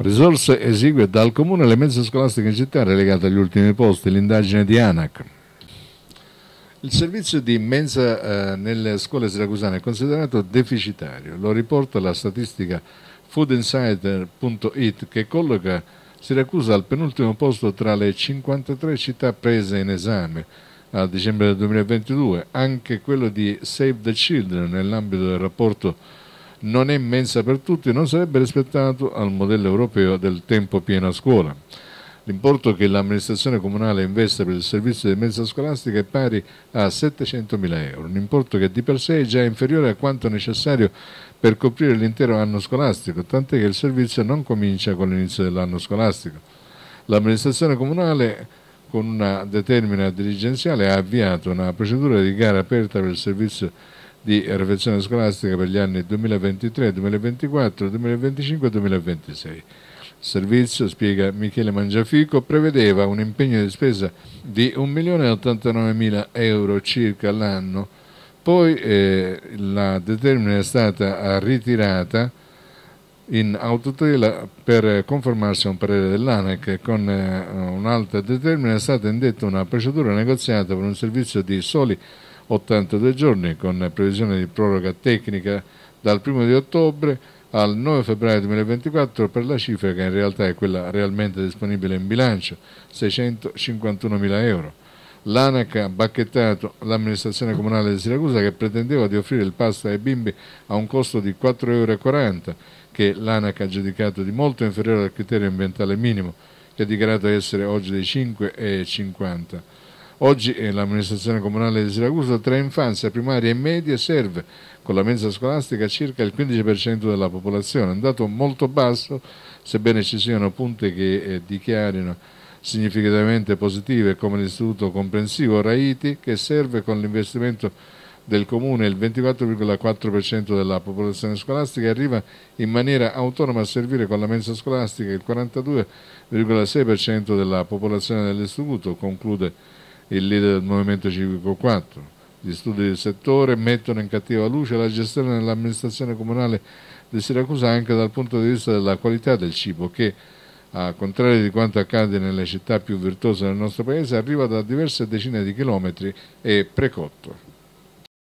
Risorse esigue dal comune le mense scolastiche in città relegate agli ultimi posti, l'indagine di ANAC. Il servizio di mensa eh, nelle scuole siracusane è considerato deficitario, lo riporta la statistica foodinsider.it che colloca Siracusa al penultimo posto tra le 53 città prese in esame a dicembre del 2022, anche quello di Save the Children nell'ambito del rapporto non è immensa per tutti e non sarebbe rispettato al modello europeo del tempo pieno a scuola. L'importo che l'amministrazione comunale investe per il servizio di mensa scolastica è pari a 700.000 euro, un importo che di per sé è già inferiore a quanto necessario per coprire l'intero anno scolastico, tant'è che il servizio non comincia con l'inizio dell'anno scolastico. L'amministrazione comunale con una determina dirigenziale ha avviato una procedura di gara aperta per il servizio di refezione scolastica per gli anni 2023, 2024, 2025 e 2026. Il servizio, spiega Michele Mangiafico, prevedeva un impegno di spesa di 1.089.000 euro circa l'anno, poi eh, la determina è stata ritirata in autotela per conformarsi a un parere dell'ANAC. Con eh, un'altra determina è stata indetta una procedura negoziata per un servizio di soli 82 giorni con previsione di proroga tecnica dal 1 di ottobre al 9 febbraio 2024 per la cifra che in realtà è quella realmente disponibile in bilancio, 651.000 euro. L'ANAC ha bacchettato l'amministrazione comunale di Siracusa che pretendeva di offrire il pasto ai bimbi a un costo di 4,40 euro che l'ANAC ha giudicato di molto inferiore al criterio ambientale minimo che ha dichiarato essere oggi dei 5,50 euro. Oggi eh, l'amministrazione comunale di Siracusa tra infanzia, primaria e media serve con la mensa scolastica circa il 15% della popolazione, un dato molto basso sebbene ci siano punte che eh, dichiarino significativamente positive come l'istituto comprensivo Raiti che serve con l'investimento del comune il 24,4% della popolazione scolastica arriva in maniera autonoma a servire con la mensa scolastica il 42,6% della popolazione dell'istituto, conclude il leader del Movimento Civico 4. Gli studi del settore mettono in cattiva luce la gestione dell'amministrazione comunale di Siracusa anche dal punto di vista della qualità del cibo che, a contrario di quanto accade nelle città più virtuose del nostro paese, arriva da diverse decine di chilometri e precotto.